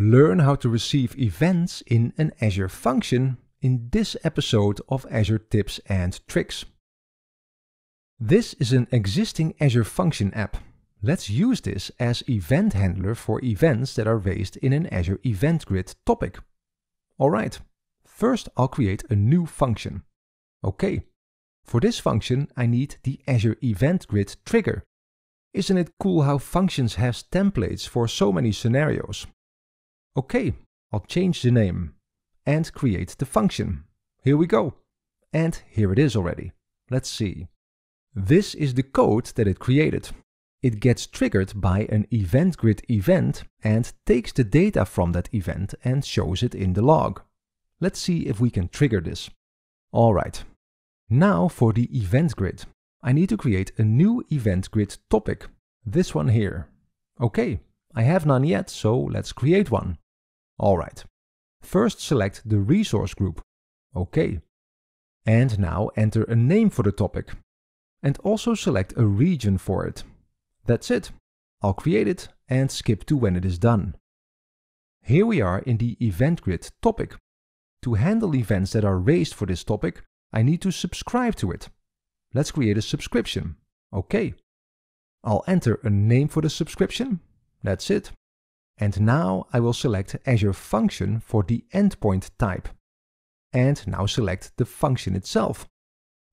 Learn how to receive events in an Azure function in this episode of Azure Tips and Tricks. This is an existing Azure Function app. Let's use this as event handler for events that are raised in an Azure Event Grid topic. Alright, first I'll create a new function. Okay, for this function I need the Azure Event Grid trigger. Isn't it cool how functions has templates for so many scenarios? Okay, I'll change the name and create the function. Here we go. And here it is already. Let's see. This is the code that it created. It gets triggered by an event grid event and takes the data from that event and shows it in the log. Let's see if we can trigger this. Alright, now for the event grid. I need to create a new event grid topic. This one here. Okay, I have none yet, so let's create one. Alright, first select the resource group. OK. And now enter a name for the topic. And also select a region for it. That's it. I'll create it and skip to when it is done. Here we are in the event grid topic. To handle events that are raised for this topic, I need to subscribe to it. Let's create a subscription. OK. I'll enter a name for the subscription. That's it. And now I will select Azure Function for the endpoint type. And now select the function itself.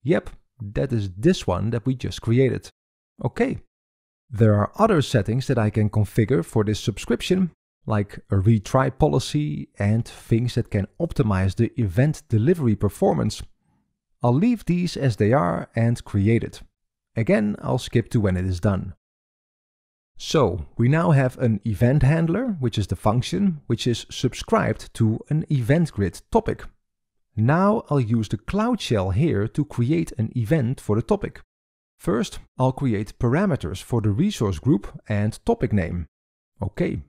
Yep, that is this one that we just created. Okay. There are other settings that I can configure for this subscription, like a retry policy and things that can optimize the event delivery performance. I'll leave these as they are and create it. Again, I'll skip to when it is done. So we now have an event handler, which is the function, which is subscribed to an event grid topic. Now I'll use the Cloud Shell here to create an event for the topic. First, I'll create parameters for the resource group and topic name. Okay.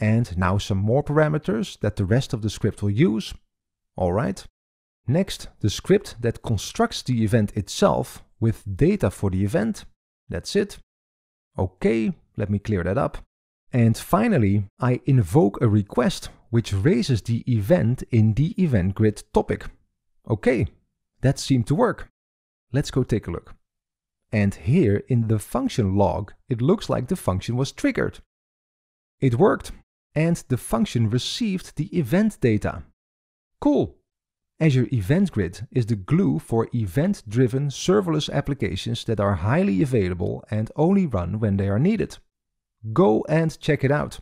And now some more parameters that the rest of the script will use. Alright. Next, the script that constructs the event itself with data for the event. That's it. Okay, let me clear that up. And finally, I invoke a request which raises the event in the event grid topic. Okay, that seemed to work. Let's go take a look. And here in the function log, it looks like the function was triggered. It worked, and the function received the event data. Cool! Azure Event Grid is the glue for event-driven serverless applications that are highly available and only run when they are needed. Go and check it out.